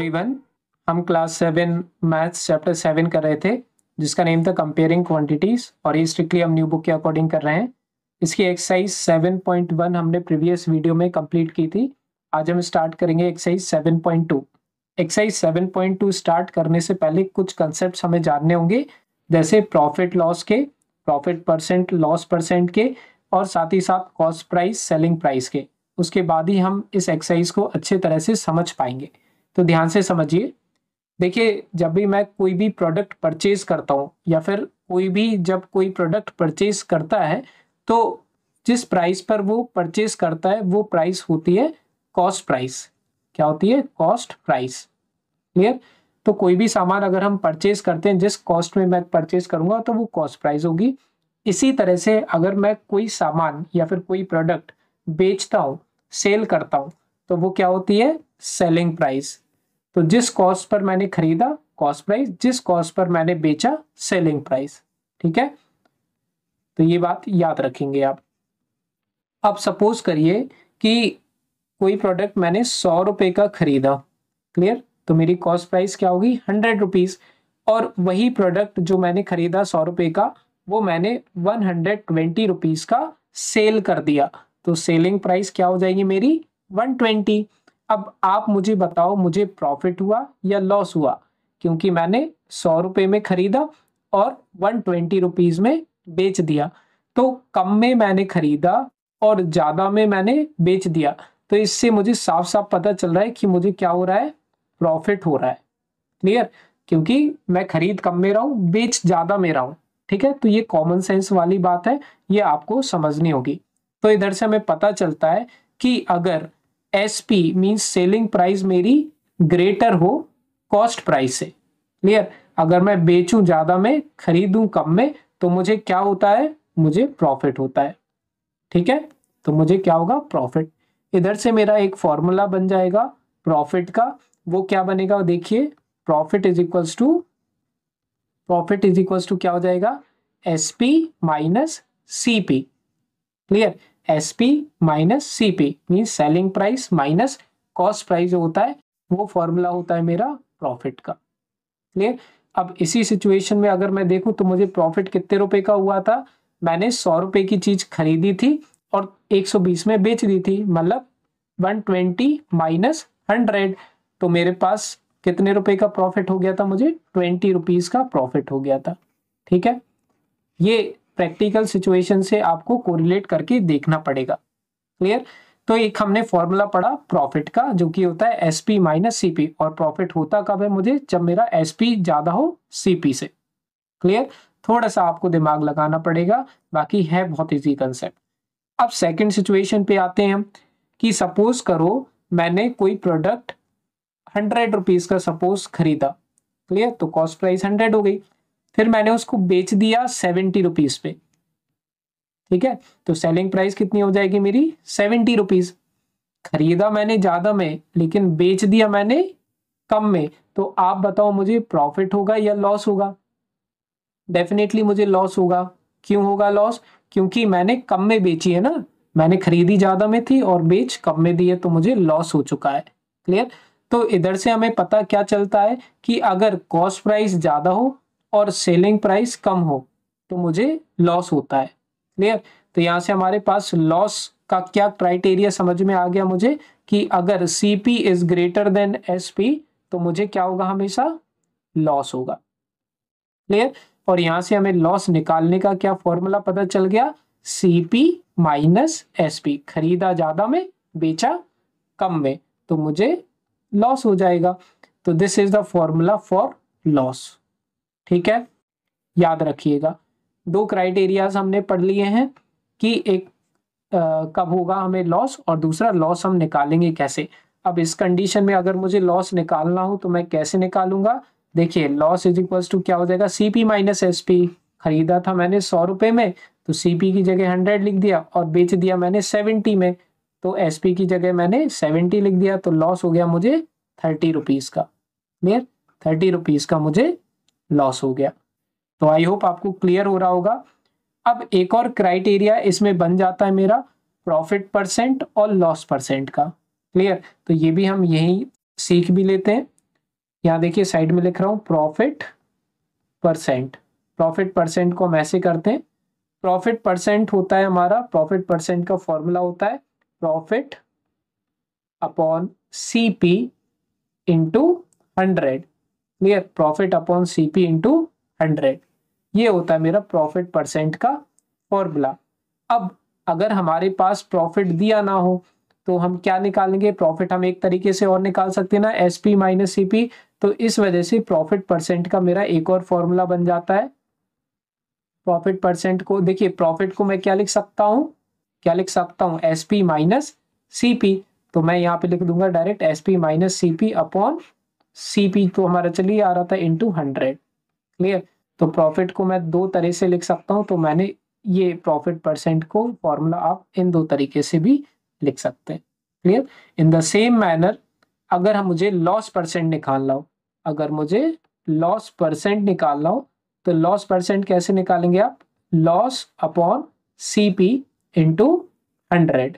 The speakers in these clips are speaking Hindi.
एवरीवन हम class seven maths chapter seven कर रहे थे जिसका नेम था कंपेयरिंग क्वांटिटीज और ये स्ट्रिक्टली हम न्यू बुक के अकॉर्डिंग कर रहे हैं इसकी एक्सरसाइज सेवन पॉइंट वन हमने प्रीवियस वीडियो में कंप्लीट की थी आज हम स्टार्ट करेंगे exercise seven point two exercise seven point two start करने से पहले कुछ कंसेप्ट हमें जानने होंगे जैसे प्रॉफिट लॉस के प्रॉफिट परसेंट लॉस परसेंट के और साथ ही साथ कॉस्ट प्राइस सेलिंग प्राइस के उसके बाद ही हम इस एक्सरसाइज को अच्छे तरह से समझ पाएंगे तो ध्यान से समझिए देखिए जब भी मैं कोई भी प्रोडक्ट परचेज करता हूँ या फिर कोई भी जब कोई प्रोडक्ट परचेज करता है तो जिस प्राइस पर वो परचेज करता है वो प्राइस होती है कॉस्ट प्राइस क्या होती है कॉस्ट प्राइस क्लियर तो कोई भी सामान अगर हम परचेज करते हैं जिस कॉस्ट में मैं परचेज करूंगा तो वो कॉस्ट प्राइस होगी इसी तरह से अगर मैं कोई सामान या फिर कोई प्रोडक्ट बेचता हूँ सेल करता हूँ तो वो क्या होती है सेलिंग प्राइस तो जिस कॉस्ट पर मैंने खरीदा कॉस्ट प्राइस जिस कॉस्ट पर मैंने बेचा सेलिंग प्राइस ठीक है तो ये बात याद रखेंगे आप अब सपोज करिए कि कोई प्रोडक्ट मैंने सौ रुपए का खरीदा क्लियर तो मेरी कॉस्ट प्राइस क्या होगी हंड्रेड रुपीज और वही प्रोडक्ट जो मैंने खरीदा सौ रुपए का वो मैंने वन हंड्रेड ट्वेंटी रुपीज का सेल कर दिया तो सेलिंग प्राइस क्या हो जाएगी मेरी ट्वेंटी अब आप मुझे बताओ मुझे प्रॉफिट हुआ या लॉस हुआ क्योंकि मैंने सौ रुपये में खरीदा और वन ट्वेंटी रुपीज़ में बेच दिया तो कम में मैंने खरीदा और ज़्यादा में मैंने बेच दिया तो इससे मुझे साफ साफ पता चल रहा है कि मुझे क्या हो रहा है प्रॉफिट हो रहा है क्लियर क्योंकि मैं खरीद कम में रहा हूँ बेच ज़्यादा में रहा हूँ ठीक है तो ये कॉमन सेंस वाली बात है ये आपको समझनी होगी तो इधर से हमें पता चलता है कि अगर S P means selling price मेरी ग्रेटर हो कॉस्ट प्राइस से क्लियर अगर मैं बेचूं ज्यादा में खरीदूं कम में तो मुझे क्या होता है मुझे प्रॉफिट होता है ठीक है तो मुझे क्या होगा प्रॉफिट इधर से मेरा एक फॉर्मूला बन जाएगा प्रॉफिट का वो क्या बनेगा देखिए profit is equals to profit is equals to क्या हो जाएगा S P minus C P clear SP minus CP mean selling price minus cost price होता है वो फॉर्मूला होता है मेरा प्रॉफिट का क्लियर अब इसी सिचुएशन में अगर मैं देखूं तो मुझे प्रॉफिट कितने रुपए का हुआ था मैंने सौ रुपए की चीज खरीदी थी और 120 में बेच दी थी मतलब 120 माइनस हंड्रेड तो मेरे पास कितने रुपए का प्रॉफिट हो गया था मुझे ट्वेंटी रुपीज का प्रॉफिट हो गया था ठीक है ये प्रैक्टिकल सिचुएशन से आपको कोरिलेट करके देखना पड़ेगा क्लियर तो एक हमने फॉर्मूला पढ़ा प्रॉफिट का जो कि होता है एसपी माइनस सीपी और प्रॉफिट होता कब है मुझे जब मेरा एसपी ज्यादा हो सीपी से क्लियर थोड़ा सा आपको दिमाग लगाना पड़ेगा बाकी है बहुत इजी कंसेप्ट अब सेकंड सिचुएशन पे आते हैं कि सपोज करो मैंने कोई प्रोडक्ट हंड्रेड रुपीज का सपोज खरीदा क्लियर तो कॉस्ट प्राइस हंड्रेड हो गई फिर मैंने उसको बेच दिया सेवेंटी रुपीज पे ठीक है तो सेलिंग प्राइस कितनी हो जाएगी मेरी सेवेंटी रुपीज खरीदा मैंने ज्यादा में लेकिन बेच दिया मैंने कम में तो आप बताओ मुझे प्रॉफिट होगा या लॉस होगा डेफिनेटली मुझे लॉस होगा क्यों होगा लॉस क्योंकि मैंने कम में बेची है ना मैंने खरीदी ज्यादा में थी और बेच कम में दी है तो मुझे लॉस हो चुका है क्लियर तो इधर से हमें पता क्या चलता है कि अगर कॉस्ट प्राइस ज्यादा हो और सेलिंग प्राइस कम हो तो मुझे लॉस होता है क्लियर तो यहाँ से हमारे पास लॉस का क्या क्राइटेरिया समझ में आ गया मुझे कि अगर C P is greater than S P तो मुझे क्या होगा हमेशा लॉस होगा क्लियर और यहाँ से हमें लॉस निकालने का क्या फॉर्मूला पता चल गया C P minus S P खरीदा ज़्यादा में बेचा कम में तो मुझे लॉस हो जाएगा तो this is the formula for loss ठीक है याद रखिएगा दो क्राइटेरियाज हमने पढ़ लिए हैं कि एक आ, कब होगा हमें लॉस और दूसरा लॉस हम निकालेंगे कैसे अब इस कंडीशन में अगर मुझे लॉस निकालना हो तो मैं कैसे निकालूंगा देखिए लॉस इज इक्वल टू क्या हो जाएगा सीपी माइनस एस पी खरीदा था मैंने सौ रुपए में तो सीपी की जगह हंड्रेड लिख दिया और बेच दिया मैंने सेवेंटी में तो एस पी की जगह मैंने सेवेंटी लिख दिया तो लॉस हो गया मुझे थर्टी रुपीज़ का क्लियर थर्टी रुपीज़ का मुझे लॉस हो गया तो आई होप आपको क्लियर हो रहा होगा अब एक और क्राइटेरिया इसमें बन जाता है मेरा प्रॉफिट परसेंट और लॉस परसेंट का क्लियर तो ये भी हम यही सीख भी लेते हैं यहाँ देखिए साइड में लिख रहा हूँ प्रॉफिट परसेंट प्रॉफिट परसेंट को हम ऐसे करते हैं प्रॉफिट परसेंट होता है हमारा प्रॉफिट परसेंट का फॉर्मूला होता है profit upon C P into hundred clear profit upon CP into hundred ये होता है मेरा प्रॉफिट परसेंट का फॉर्मूला अब अगर हमारे पास प्रॉफिट दिया ना हो तो हम क्या निकालेंगे प्रॉफिट हम एक तरीके से और निकाल सकते हैं ना S P minus C P तो इस वजह से प्रॉफिट परसेंट का मेरा एक और फॉर्मूला बन जाता है प्रॉफिट परसेंट को देखिए प्रॉफिट को मैं क्या लिख सकता हूँ क्या लिख सकता हूँ S P minus C P तो मैं यहाँ पे लिख दूंगा direct S P minus C P upon CP तो हमारा चलिए आ रहा था इंटू हंड्रेड क्लियर तो प्रॉफिट को मैं दो तरह से लिख सकता हूँ तो मैंने ये प्रॉफिट परसेंट को फॉर्मूला आप इन दो तरीके से भी लिख सकते हैं clear in the same manner अगर हम मुझे लॉस परसेंट निकालना हो अगर मुझे लॉस परसेंट निकालना हो तो लॉस परसेंट कैसे निकालेंगे आप loss upon CP into hundred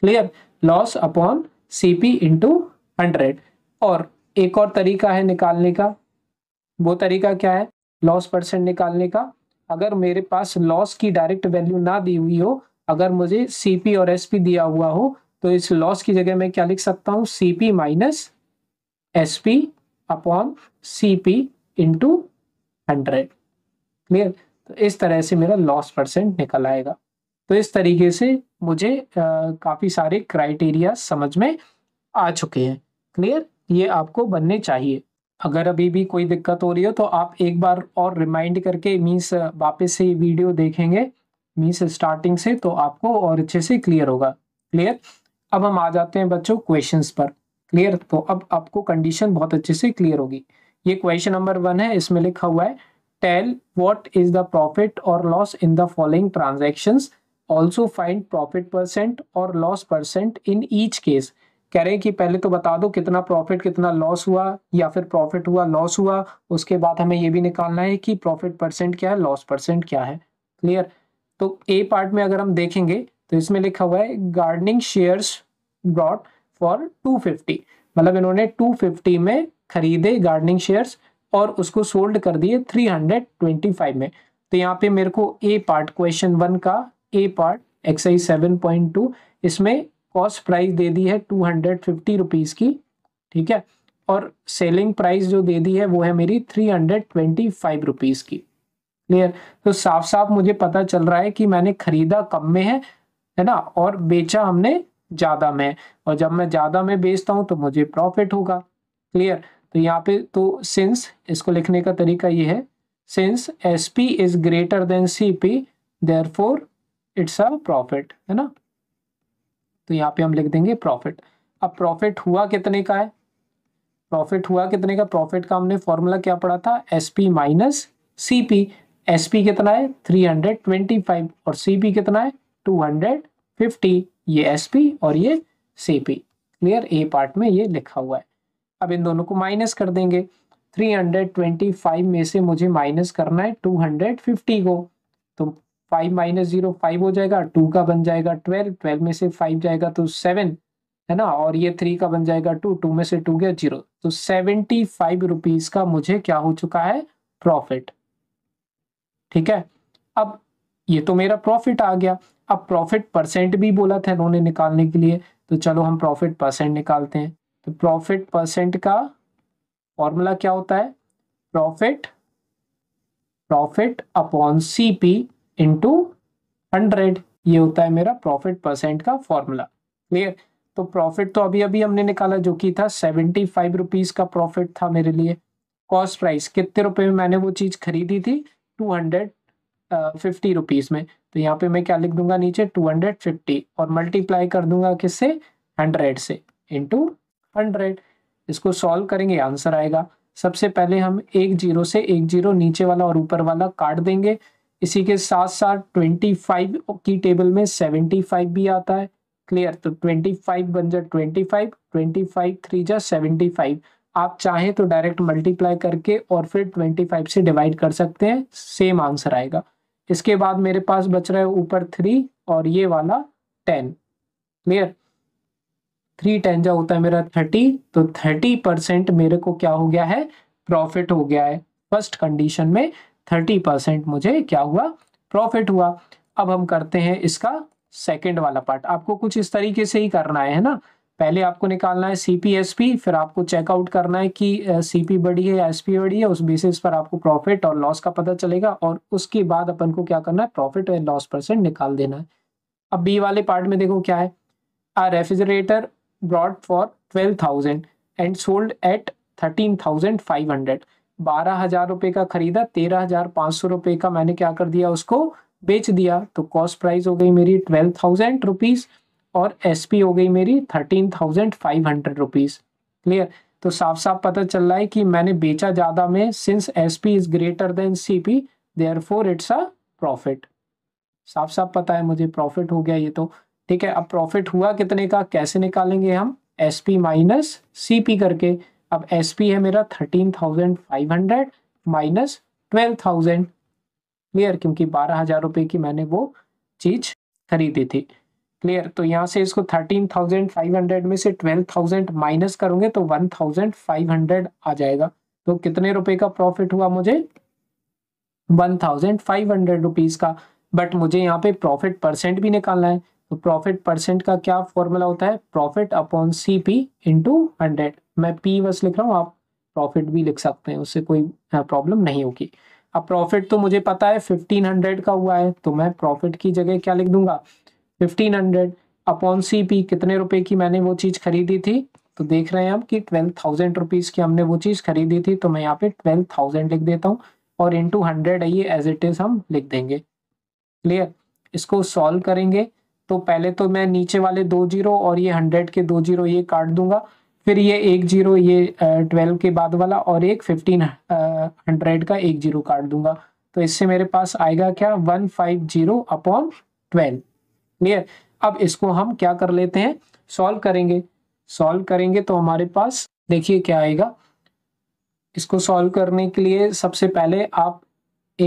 clear loss upon CP into hundred और एक और तरीका है निकालने का वो तरीका क्या है लॉस परसेंट निकालने का अगर मेरे पास लॉस की डायरेक्ट वैल्यू ना दी हुई हो अगर मुझे सीपी और एसपी दिया हुआ हो तो इस लॉस की जगह मैं क्या लिख सकता हूँ CP minus S P upon C P into hundred clear तो इस तरह से मेरा लॉस परसेंट निकल आएगा तो इस तरीके से मुझे काफ़ी सारे क्राइटेरिया समझ में आ चुके हैं क्लियर ये आपको बनने चाहिए अगर अभी भी कोई दिक्कत हो रही हो तो आप एक बार और रिमाइंड करके मीन्स वापस से वीडियो देखेंगे मीन्स स्टार्टिंग से तो आपको और अच्छे से क्लियर होगा क्लियर अब हम आ जाते हैं बच्चों क्वेश्चन पर क्लियर तो अब आपको कंडीशन बहुत अच्छे से क्लियर होगी ये क्वेश्चन नंबर वन है इसमें लिखा हुआ है tell what is the profit और loss in the following transactions also find profit percent और loss percent in each case कह रहे हैं कि पहले तो बता दो कितना प्रॉफिट कितना लॉस हुआ या फिर प्रॉफिट हुआ लॉस हुआ उसके बाद हमें ये भी निकालना है कि प्रॉफिट परसेंट क्या है लॉस परसेंट क्या है क्लियर तो ए पार्ट में अगर हम देखेंगे तो इसमें लिखा हुआ है गार्डनिंग शेयर्स ब्रॉड फॉर 250 मतलब इन्होंने 250 में खरीदे गार्डनिंग शेयर्स और उसको सोल्ड कर दिए 325 में तो यहाँ पे मेरे को ए पार्ट क्वेश्चन वन का ए पार्ट एक्सरसाइज टू इसमें कॉस्ट प्राइस दे दी है टू हंड्रेड फिफ्टी रुपीज़ की ठीक है और सेलिंग प्राइस जो दे दी है वो है मेरी three hundred twenty five rupees की क्लियर तो साफ साफ मुझे पता चल रहा है कि मैंने खरीदा कम में है है ना और बेचा हमने ज़्यादा में और जब मैं ज़्यादा में बेचता हूँ तो मुझे प्रॉफिट होगा क्लियर तो यहाँ पे तो सिंस इसको लिखने का तरीका ये है since S P is greater than C P therefore it's a profit है ना तो यहाँ पे हम लिख देंगे प्रॉफिट अब प्रॉफिट हुआ कितने का है प्रॉफिट हुआ कितने का प्रॉफिट का हमने फॉर्मूला क्या पढ़ा था S P minus C P S P कितना है थ्री हंड्रेड ट्वेंटी फाइव और सी पी कितना है टू हंड्रेड फिफ्टी ये एस पी और ये C P clear A part में ये लिखा हुआ है अब इन दोनों को माइनस कर देंगे थ्री हंड्रेड ट्वेंटी फाइव में से मुझे माइनस करना है टू हंड्रेड फिफ्टी को तो फाइव माइनस जीरो फाइव हो जाएगा टू का बन जाएगा ट्वेल्व ट्वेल्व में से फाइव जाएगा तो सेवन है ना और ये थ्री का बन जाएगा टू टू में से टू गया जीरो तो सेवेंटी फाइव रुपीज का मुझे क्या हो चुका है प्रॉफिट ठीक है अब ये तो मेरा प्रॉफिट आ गया अब प्रॉफिट परसेंट भी बोला था इन्होंने निकालने के लिए तो चलो हम प्रॉफिट परसेंट निकालते हैं तो प्रॉफिट परसेंट का फॉर्मूला क्या होता है profit profit upon CP into hundred ये होता है मेरा प्रॉफिट परसेंट का फॉर्मूला क्लियर तो प्रॉफिट तो अभी अभी हमने निकाला जो कि था सेवेंटी फाइव रुपीज का प्रॉफिट था मेरे लिए कॉस्ट प्राइस कितने रुपए में मैंने वो चीज खरीदी थी टू हंड्रेड फिफ्टी रुपीज में तो यहाँ पे मैं क्या लिख दूंगा नीचे टू हंड्रेड फिफ्टी और मल्टीप्लाई कर दूंगा किससे हंड्रेड से इंटू हंड्रेड इसको सॉल्व करेंगे आंसर आएगा सबसे पहले हम एक जीरो से एक जीरो नीचे वाला और ऊपर वाला काट देंगे इसी के साथ साथ ट्वेंटी फाइव की टेबल में सेवेंटी फाइव भी आता है क्लियर तो फाइव बन जा ट्वेंटी फाइव थ्री जा फाइव आप चाहें तो डायरेक्ट मल्टीप्लाई करके और फिर फाइव से डिवाइड कर सकते हैं सेम आंसर आएगा इसके बाद मेरे पास बच रहा है ऊपर थ्री और ये वाला टेन क्लियर थ्री टेन जा होता है मेरा थर्टी तो थर्टी परसेंट मेरे को क्या हो गया है प्रॉफिट हो गया है फर्स्ट कंडीशन में थर्टी परसेंट मुझे क्या हुआ प्रॉफिट हुआ अब हम करते हैं इसका सेकेंड वाला पार्ट आपको कुछ इस तरीके से ही करना है ना पहले आपको निकालना है सीपीएसपी फिर आपको चेकआउट करना है कि सीपी बड़ी है या एसपी बड़ी है उस बेसिस पर आपको प्रॉफिट और लॉस का पता चलेगा और उसके बाद अपन को क्या करना है प्रॉफिट एंड लॉस परसेंट निकाल देना है अब बी वाले पार्ट में देखो क्या है a refrigerator brought for twelve thousand and sold at thirteen thousand five hundred बारह हजार रुपए का खरीदा तेरह हजार पांच सौ रुपए का मैंने क्या कर दिया उसको बेच दिया तो कॉस्ट प्राइस हो गई मेरी ट्वेल्व थाउजेंड रुपीज़ और एसपी हो गई मेरी thirteen thousand five hundred rupees clear तो साफ साफ पता चल रहा है कि मैंने बेचा ज़्यादा में since S P is greater than C P therefore it's a profit साफ साफ पता है मुझे प्रॉफिट हो गया ये तो ठीक है अब प्रॉफिट हुआ कितने का कैसे निकालेंगे हम S P minus C P करके अब एस है मेरा thirteen thousand five hundred minus twelve thousand clear क्योंकि बारह हजार रुपये की मैंने वो चीज खरीदी थी क्लियर तो यहाँ से इसको थर्टीन थाउजेंड फाइव हंड्रेड में से ट्वेल्व थाउजेंड माइनस करूंगे तो वन थाउजेंड फाइव हंड्रेड आ जाएगा तो कितने रुपए का प्रॉफिट हुआ मुझे one thousand five hundred rupees का बट मुझे यहाँ पे प्रॉफिट परसेंट भी निकालना है तो प्रॉफिट परसेंट का क्या फॉर्मूला होता है profit upon C P into hundred मैं पी बस लिख रहा हूँ आप प्रॉफिट भी लिख सकते हैं उससे कोई प्रॉब्लम नहीं होगी अब प्रॉफिट तो मुझे पता है 1500 का हुआ है तो मैं प्रॉफिट की जगह क्या लिख दूंगा 1500 हंड्रेड अपॉन सी पी कितने रुपए की मैंने वो चीज़ खरीदी थी तो देख रहे हैं हम कि ट्वेल्व थाउजेंड रुपीज़ की हमने वो चीज़ खरीदी थी तो मैं यहाँ पे ट्वेल्व थाउजेंड लिख देता हूँ और इंटू हंड्रेड है ये एज इट इज़ हम लिख देंगे क्लियर इसको सॉल्व करेंगे तो पहले तो मैं नीचे वाले दो जीरो और ये हंड्रेड के दो जीरो ये काट दूंगा फिर ये एक जीरो ये ट्वेल्व के बाद वाला और एक फिफ्टीन हंड्रेड का एक जीरो काट दूंगा तो इससे मेरे पास आएगा क्या one five zero upon twelve clear अब इसको हम क्या कर लेते हैं सॉल्व करेंगे सॉल्व करेंगे तो हमारे पास देखिए क्या आएगा इसको सॉल्व करने के लिए सबसे पहले आप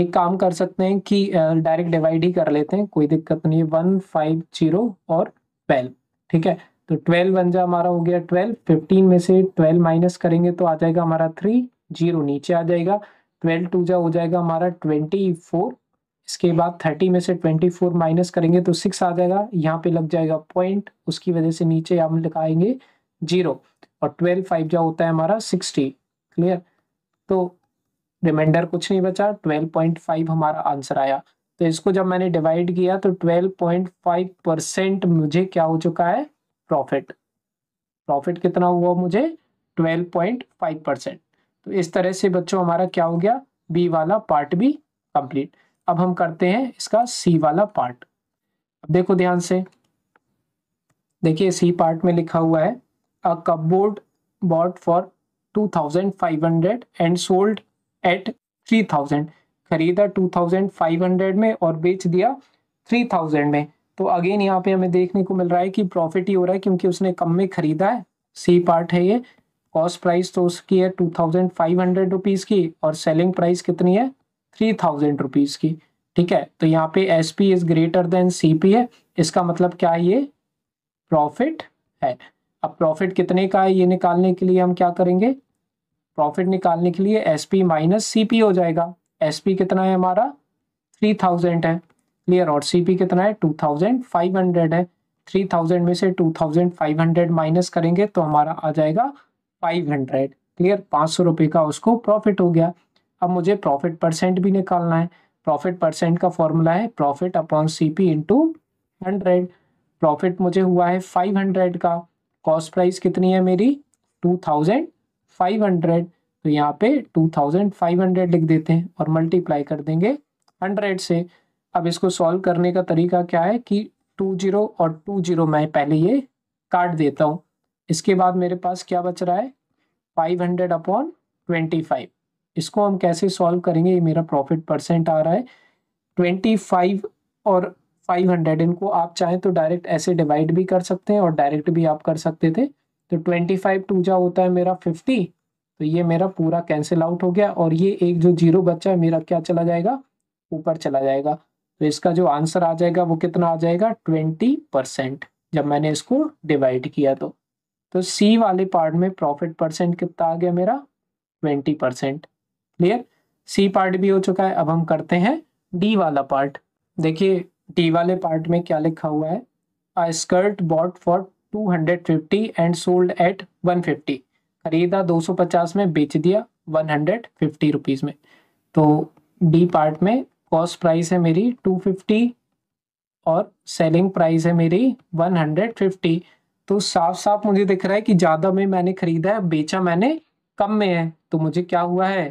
एक काम कर सकते हैं कि डायरेक्ट डिवाइड ही कर लेते हैं कोई दिक्कत नहीं वन फाइव जीरो और ट्वेल्व ठीक है तो ट्वेल्व वन जा हमारा हो गया ट्वेल्व फिफ्टीन में से ट्वेल्व माइनस करेंगे तो आ जाएगा हमारा थ्री जीरो नीचे आ जाएगा ट्वेल्व टू जा हो जाएगा हमारा ट्वेंटी फोर इसके बाद थर्टी में से ट्वेंटी फोर माइनस करेंगे तो सिक्स आ जाएगा यहाँ पे लग जाएगा पॉइंट उसकी वजह से नीचे हम लिखाएंगे जीरो और ट्वेल्व फाइव जा होता है हमारा सिक्सटी क्लियर तो रिमाइंडर कुछ नहीं बचा ट्वेल्व पॉइंट फाइव हमारा आंसर आया तो इसको जब मैंने डिवाइड किया तो ट्वेल्व पॉइंट फाइव परसेंट मुझे क्या हो चुका है प्रॉफिट प्रॉफिट कितना हुआ मुझे 12.5 परसेंट तो इस तरह से बच्चों हमारा क्या हो गया बी वाला पार्ट भी कंप्लीट अब हम करते हैं इसका सी वाला पार्ट अब देखो ध्यान से देखिए सी पार्ट में लिखा हुआ है a cupboard bought for 2500 and sold at 3000 खरीदा 2500 में और बेच दिया 3000 में तो अगेन यहाँ पे हमें देखने को मिल रहा है कि प्रॉफिट ही हो रहा है क्योंकि उसने कम में खरीदा है सी पार्ट है ये कॉस्ट प्राइस तो उसकी है two thousand five hundred rupees की और सेलिंग प्राइस कितनी है थ्री थाउजेंड रुपीज़ की ठीक है तो यहाँ पे S P is greater than C P है इसका मतलब क्या है ये प्रॉफिट है अब प्रॉफिट कितने का है ये निकालने के लिए हम क्या करेंगे प्रॉफिट निकालने के लिए S P minus C P हो जाएगा एस पी कितना है हमारा थ्री थाउजेंड है क्लियर और सीपी कितना है 2500 है 3000 में से 2500 माइनस करेंगे तो हमारा आ जाएगा 500 क्लियर पाँच सौ रुपये का उसको प्रॉफिट हो गया अब मुझे प्रॉफिट परसेंट भी निकालना है प्रॉफिट परसेंट का फॉर्मूला है profit upon C P into hundred profit मुझे हुआ है फाइव हंड्रेड का कॉस्ट प्राइस कितनी है मेरी टू थाउजेंड फाइव हंड्रेड तो यहाँ पे टू थाउजेंड फाइव हंड्रेड लिख देते हैं और मल्टीप्लाई कर देंगे हंड्रेड से अब इसको सॉल्व करने का तरीका क्या है कि टू जीरो और टू जीरो मैं पहले ये काट देता हूँ इसके बाद मेरे पास क्या बच रहा है five hundred upon twenty five इसको हम कैसे सॉल्व करेंगे ये मेरा प्रॉफिट परसेंट आ रहा है ट्वेंटी फाइव और फाइव हंड्रेड इनको आप चाहें तो डायरेक्ट ऐसे डिवाइड भी कर सकते हैं और डायरेक्ट भी आप कर सकते थे तो ट्वेंटी फाइव टू जा होता है मेरा फिफ्टी तो ये मेरा पूरा कैंसिल आउट हो गया और ये एक जो जीरो बच्चा है मेरा क्या चला जाएगा ऊपर चला जाएगा तो इसका जो आंसर आ जाएगा वो कितना आ जाएगा ट्वेंटी परसेंट जब मैंने इसको डिवाइड किया तो तो सी वाले पार्ट में प्रॉफिट परसेंट कितना आ गया मेरा twenty percent clear C part भी हो चुका है अब हम करते हैं डी वाला पार्ट देखिए डी वाले पार्ट में क्या लिखा हुआ है a skirt bought for fifty and sold at fifty खरीदा पचास में बेच दिया फिफ्टी रुपीज में तो डी पार्ट में कॉस्ट प्राइस है मेरी 250 और सेलिंग प्राइस है मेरी 150 तो साफ साफ मुझे दिख रहा है कि ज़्यादा में मैंने खरीदा है बेचा मैंने कम में है तो मुझे क्या हुआ है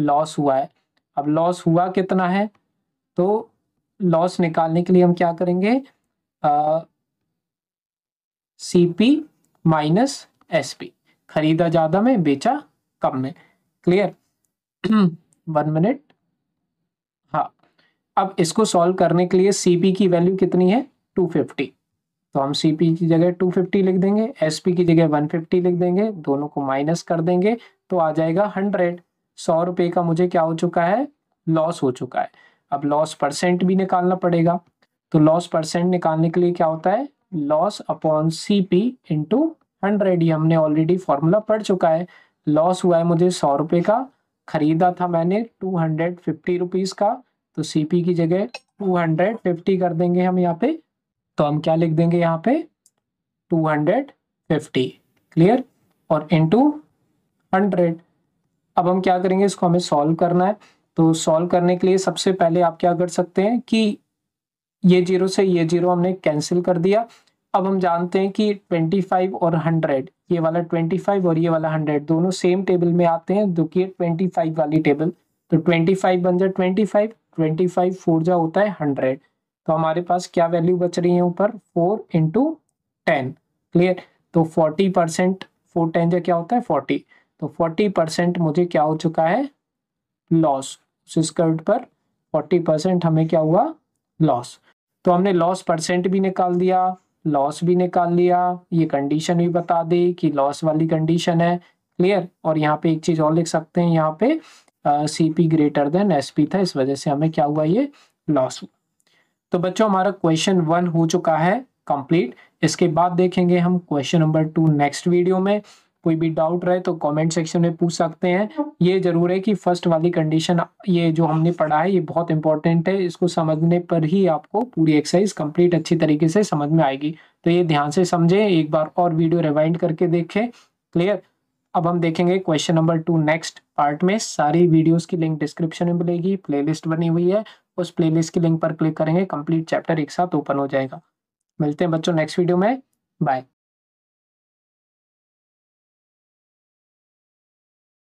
लॉस हुआ है अब लॉस हुआ कितना है तो लॉस निकालने के लिए हम क्या करेंगे C P minus S P खरीदा ज़्यादा में बेचा कम में क्लियर वन मिनट अब इसको सॉल्व करने के लिए सी की वैल्यू कितनी है 250 तो हम सी की जगह 250 लिख देंगे एस की जगह 150 लिख देंगे दोनों को माइनस कर देंगे तो आ जाएगा हंड्रेड सौ रुपये का मुझे क्या हो चुका है लॉस हो चुका है अब लॉस परसेंट भी निकालना पड़ेगा तो लॉस परसेंट निकालने के लिए क्या होता है loss upon C P into hundred ये हमने ऑलरेडी फॉर्मूला पढ़ चुका है लॉस हुआ है मुझे सौ रुपये का खरीदा था मैंने टू हंड्रेड फिफ्टी रुपीज़ का तो सीपी की जगह टू हंड्रेड फिफ्टी कर देंगे हम यहाँ पे तो हम क्या लिख देंगे यहाँ पे टू हंड्रेड फिफ्टी क्लियर और इनटू हंड्रेड अब हम क्या करेंगे इसको हमें सॉल्व करना है तो सॉल्व करने के लिए सबसे पहले आप क्या कर सकते हैं कि ये जीरो से ये जीरो हमने कैंसिल कर दिया अब हम जानते हैं कि 25 और 100 ये वाला 25 और ये वाला 100 दोनों सेम टेबल में आते हैं जो कि 25 वाली टेबल तो 25 बन जाए फाइव ट्वेंटी फाइव फोर जा होता है हंड्रेड तो हमारे पास क्या वैल्यू बच रही है ऊपर फोर इंटू टेन क्लियर तो फोर्टी परसेंट फोर टेन जा क्या होता है फोर्टी तो फोर्टी परसेंट मुझे क्या हो चुका है लॉस उस स्कर्ट पर फोर्टी परसेंट हमें क्या हुआ लॉस तो हमने लॉस परसेंट भी निकाल दिया लॉस भी निकाल लिया ये कंडीशन भी बता दी कि लॉस वाली कंडीशन है क्लियर और यहाँ पे एक चीज और लिख सकते हैं यहाँ पे C P greater than S P था इस वजह से हमें क्या हुआ ये लॉस हुआ तो बच्चों हमारा क्वेश्चन वन हो चुका है कंप्लीट इसके बाद देखेंगे हम question number two next video में कोई भी डाउट रहे तो कमेंट सेक्शन में पूछ सकते हैं ये जरूर है कि फर्स्ट वाली कंडीशन ये जो हमने पढ़ा है ये बहुत इंपॉर्टेंट है इसको समझने पर ही आपको पूरी एक्सरसाइज कंप्लीट अच्छी तरीके से समझ में आएगी तो ये ध्यान से समझें एक बार और वीडियो रिवाइंड करके देखें क्लियर अब हम देखेंगे question number two next part में सारी वीडियोस की लिंक डिस्क्रिप्शन में मिलेगी प्लेलिस्ट बनी हुई है उस प्लेलिस्ट की लिंक पर क्लिक करेंगे कंप्लीट चैप्टर एक साथ ओपन हो जाएगा मिलते हैं बच्चों नेक्स्ट वीडियो में बाय